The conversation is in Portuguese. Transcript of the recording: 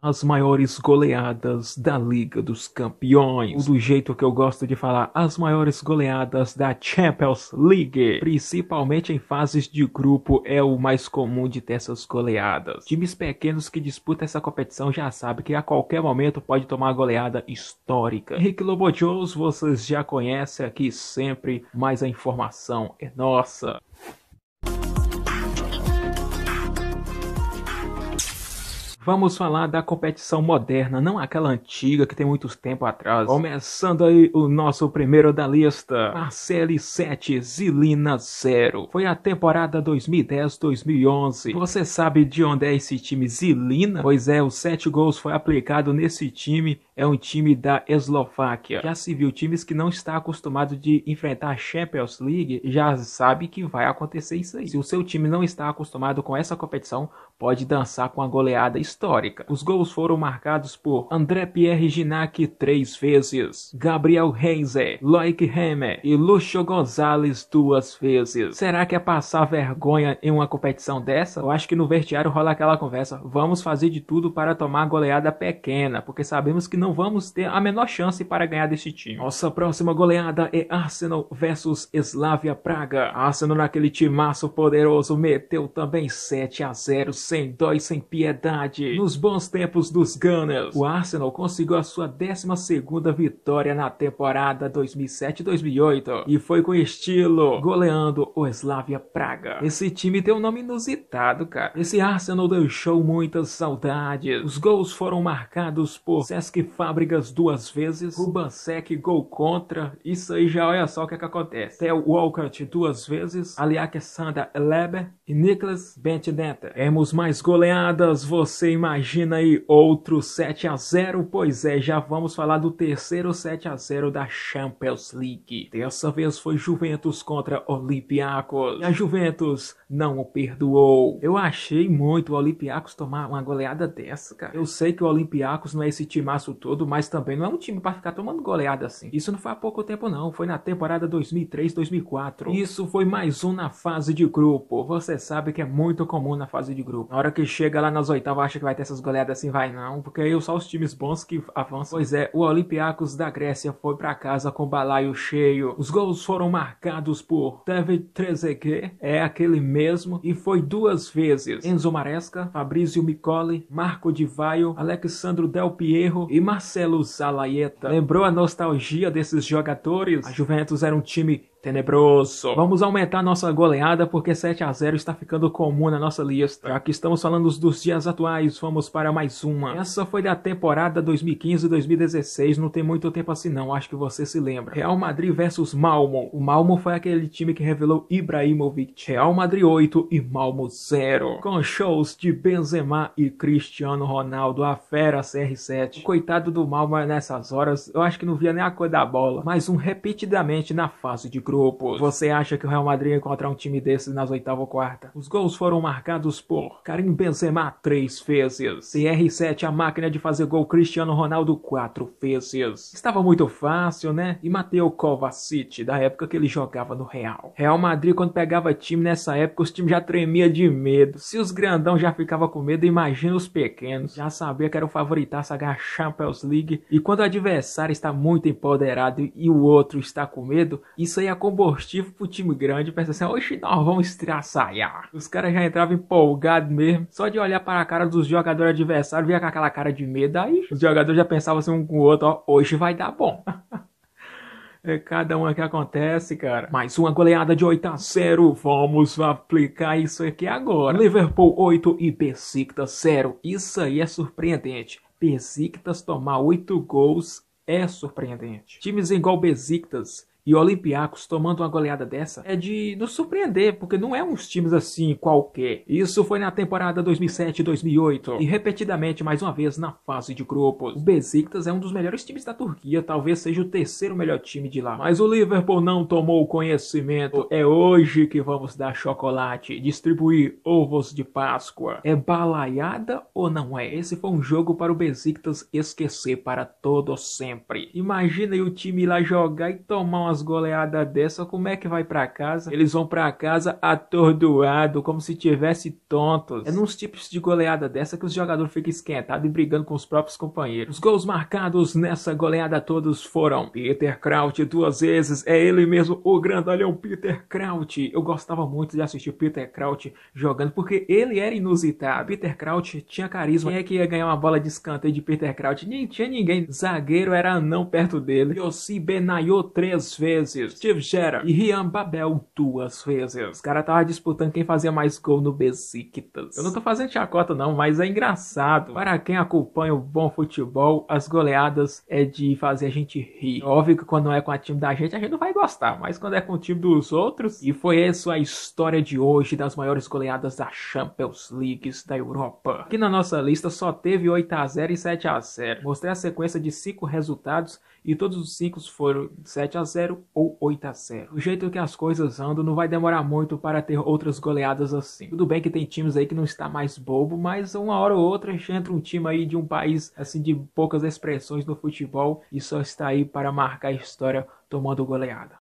As maiores goleadas da Liga dos Campeões. Do jeito que eu gosto de falar, as maiores goleadas da Champions League. Principalmente em fases de grupo é o mais comum de ter essas goleadas. Times pequenos que disputam essa competição já sabem que a qualquer momento pode tomar goleada histórica. Henrique Lobojols vocês já conhecem aqui sempre, mas a informação é nossa. vamos falar da competição moderna, não aquela antiga que tem muitos tempo atrás. Começando aí o nosso primeiro da lista, a 7 Zilina 0. Foi a temporada 2010-2011. Você sabe de onde é esse time Zilina? Pois é, os 7 gols foi aplicado nesse time. É um time da Eslováquia. Já se viu times que não está acostumado de enfrentar a Champions League, já sabe que vai acontecer isso aí. Se o seu time não está acostumado com essa competição, pode dançar com a goleada histórica histórica. Os gols foram marcados por André Pierre Ginac três vezes, Gabriel Reise, Loic Hemme e Lucho Gonzalez duas vezes. Será que é passar vergonha em uma competição dessa? Eu acho que no vestiário rola aquela conversa: vamos fazer de tudo para tomar goleada pequena, porque sabemos que não vamos ter a menor chance para ganhar desse time. Nossa próxima goleada é Arsenal versus Slavia Praga. Arsenal naquele timaço poderoso meteu também 7 a 0 sem dó sem piedade nos bons tempos dos Gunners, o Arsenal conseguiu a sua 12ª vitória na temporada 2007-2008 e foi com estilo, goleando o Slavia Praga. Esse time tem um nome inusitado, cara. Esse Arsenal deixou muitas saudades. Os gols foram marcados por Sesc Fábricas duas vezes, Rubansek gol contra, isso aí já olha só o que, é que acontece. Theo Walcott duas vezes, Aliak Sanda Leber e Niklas Bentneta. Temos mais goleadas, você você imagina aí outro 7 a 0 Pois é, já vamos falar do terceiro 7 a 0 da Champions League. Dessa vez foi Juventus contra Olympiacos. E a Juventus não o perdoou. Eu achei muito o Olympiacos tomar uma goleada dessa, cara. Eu sei que o Olympiacos não é esse timaço todo, mas também não é um time para ficar tomando goleada assim. Isso não foi há pouco tempo não, foi na temporada 2003-2004. Isso foi mais um na fase de grupo. Você sabe que é muito comum na fase de grupo. Na hora que chega lá nas oitavas, acha acha que vai ter essas goleadas assim, vai não, porque aí só os times bons que avançam. Pois é, o Olympiacos da Grécia foi para casa com balaio cheio. Os gols foram marcados por David Trezeguet, é aquele mesmo, e foi duas vezes. Enzo Maresca, Fabrizio Micoli, Marco Divaio, Alexandro Del Piero e Marcelo Zalaeta Lembrou a nostalgia desses jogadores? A Juventus era um time Tenebroso. Vamos aumentar nossa goleada porque 7 a 0 está ficando comum na nossa lista. É. Já que estamos falando dos dias atuais, vamos para mais uma. Essa foi da temporada 2015-2016, não tem muito tempo assim não, acho que você se lembra. Real Madrid versus Malmo. O Malmo foi aquele time que revelou Ibrahimovic. Real Madrid 8 e Malmo 0. Com shows de Benzema e Cristiano Ronaldo, a fera CR7. O coitado do Malmo nessas horas, eu acho que não via nem a cor da bola, mas um repetidamente na fase de grupos. Você acha que o Real Madrid ia encontrar um time desses nas oitava ou quarta? Os gols foram marcados por Karim Benzema, três vezes. CR7, a máquina de fazer gol, Cristiano Ronaldo, quatro vezes. Estava muito fácil, né? E Mateo Kovacic, da época que ele jogava no Real. Real Madrid, quando pegava time nessa época, os times já tremia de medo. Se os grandão já ficava com medo, imagina os pequenos. Já sabia que era o favoritaço a Champions League. E quando o adversário está muito empoderado e o outro está com medo, isso aí é combustível pro time grande. Pensa assim, hoje nós vamos estraçaiar. Os caras já entravam empolgados mesmo. Só de olhar para a cara dos jogadores adversários, via com aquela cara de medo. Aí os jogadores já pensavam assim um com o outro, ó, hoje vai dar bom. É cada uma é que acontece, cara. Mais uma goleada de 8 a 0. Vamos aplicar isso aqui agora. Liverpool 8 e Besiktas 0. Isso aí é surpreendente. Besiktas tomar 8 gols é surpreendente. Times igual Besiktas e o Olympiacos tomando uma goleada dessa é de nos surpreender, porque não é uns times assim qualquer. Isso foi na temporada 2007-2008 e repetidamente mais uma vez na fase de grupos. O Besiktas é um dos melhores times da Turquia, talvez seja o terceiro melhor time de lá. Mas o Liverpool não tomou conhecimento. É hoje que vamos dar chocolate, distribuir ovos de Páscoa. É balaiada ou não é? Esse foi um jogo para o Besiktas esquecer para todo sempre. imagina o time lá jogar e tomar umas umas goleadas dessa, como é que vai para casa? Eles vão para casa atordoado, como se tivesse tontos. É nos tipos de goleada dessa que os jogadores ficam esquentados e brigando com os próprios companheiros. Os gols marcados nessa goleada todos foram Peter Kraut duas vezes, é ele mesmo, o grandalhão Peter Kraut. Eu gostava muito de assistir Peter Kraut jogando, porque ele era inusitado. Peter Kraut tinha carisma. Quem é que ia ganhar uma bola de escanteio de Peter Kraut? Nem tinha ninguém. Zagueiro era não perto dele. Yossi Benayo três vezes vezes, Steve Gerrard e Rian Babel duas vezes. Os caras estavam disputando quem fazia mais gol no Besiktas. Eu não tô fazendo chacota não, mas é engraçado. Para quem acompanha o bom futebol, as goleadas é de fazer a gente rir. Óbvio que quando é com o time da gente, a gente não vai gostar, mas quando é com o time dos outros... E foi essa a história de hoje das maiores goleadas da Champions League da Europa. Aqui na nossa lista só teve 8x0 e 7x0. Mostrei a sequência de 5 resultados e todos os 5 foram 7 a 0 ou 8 a 0. O jeito que as coisas andam, não vai demorar muito para ter outras goleadas assim. Tudo bem que tem times aí que não está mais bobo, mas uma hora ou outra já entra um time aí de um país assim de poucas expressões no futebol e só está aí para marcar a história tomando goleada.